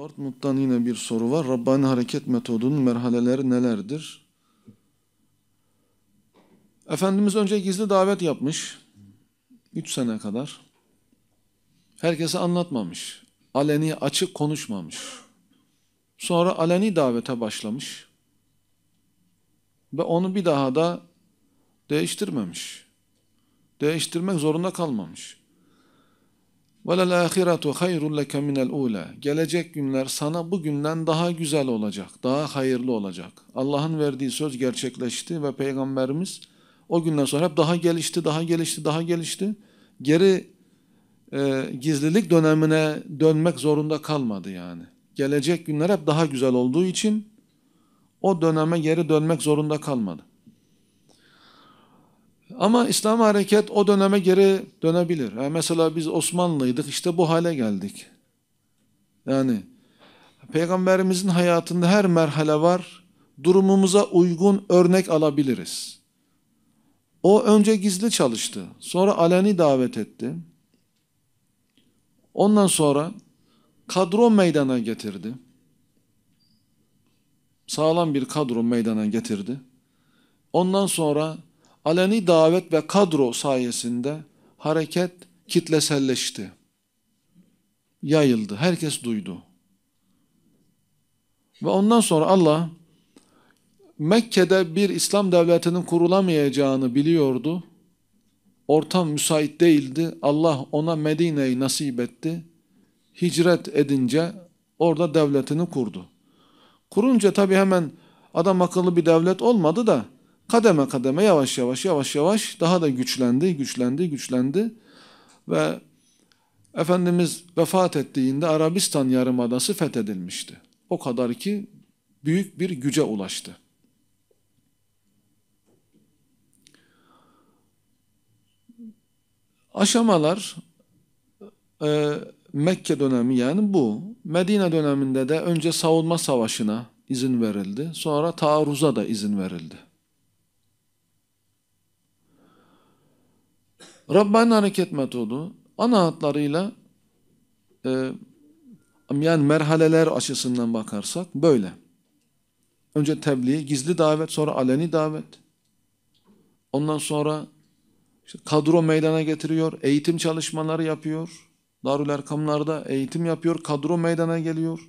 Dortmund'dan yine bir soru var. Rabbani hareket metodunun merhaleleri nelerdir? Efendimiz önce gizli davet yapmış. Üç sene kadar. Herkese anlatmamış. Aleni açık konuşmamış. Sonra aleni davete başlamış. Ve onu bir daha da değiştirmemiş. Değiştirmek zorunda kalmamış. وَلَلْ اَخِرَةُ خَيْرٌ لَكَ مِنَ الْعُولَى Gelecek günler sana bugünden daha güzel olacak, daha hayırlı olacak. Allah'ın verdiği söz gerçekleşti ve Peygamberimiz o günden sonra hep daha gelişti, daha gelişti, daha gelişti. Geri e, gizlilik dönemine dönmek zorunda kalmadı yani. Gelecek günler hep daha güzel olduğu için o döneme geri dönmek zorunda kalmadı. Ama İslam hareket o döneme geri dönebilir. Yani mesela biz Osmanlıydık işte bu hale geldik. Yani Peygamberimizin hayatında her merhale var. Durumumuza uygun örnek alabiliriz. O önce gizli çalıştı. Sonra aleni davet etti. Ondan sonra kadro meydana getirdi. Sağlam bir kadro meydana getirdi. Ondan sonra aleni davet ve kadro sayesinde hareket kitleselleşti. Yayıldı. Herkes duydu. Ve ondan sonra Allah Mekke'de bir İslam devletinin kurulamayacağını biliyordu. Ortam müsait değildi. Allah ona Medine'yi nasip etti. Hicret edince orada devletini kurdu. Kurunca tabii hemen adam akıllı bir devlet olmadı da kademe kademe yavaş yavaş yavaş yavaş daha da güçlendi, güçlendi, güçlendi ve Efendimiz vefat ettiğinde Arabistan Yarımadası fethedilmişti. O kadar ki büyük bir güce ulaştı. Aşamalar e, Mekke dönemi yani bu. Medine döneminde de önce savunma savaşına izin verildi. Sonra taarruza da izin verildi. Rabbani hareket metodu ana hatlarıyla e, yani merhaleler açısından bakarsak böyle. Önce tebliğ, gizli davet, sonra aleni davet. Ondan sonra işte kadro meydana getiriyor, eğitim çalışmaları yapıyor. Darül Erkamlar'da eğitim yapıyor, kadro meydana geliyor.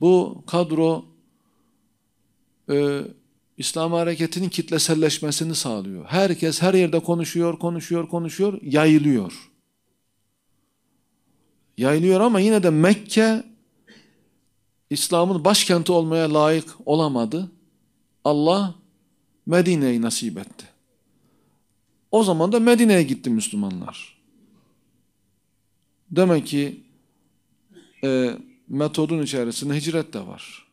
Bu kadro e, İslam hareketinin kitleselleşmesini sağlıyor. Herkes her yerde konuşuyor, konuşuyor, konuşuyor, yayılıyor. Yayılıyor ama yine de Mekke İslam'ın başkenti olmaya layık olamadı. Allah Medine'yi nasip etti. O zaman da Medine'ye gitti Müslümanlar. Demek ki e, metodun içerisinde hicret de var.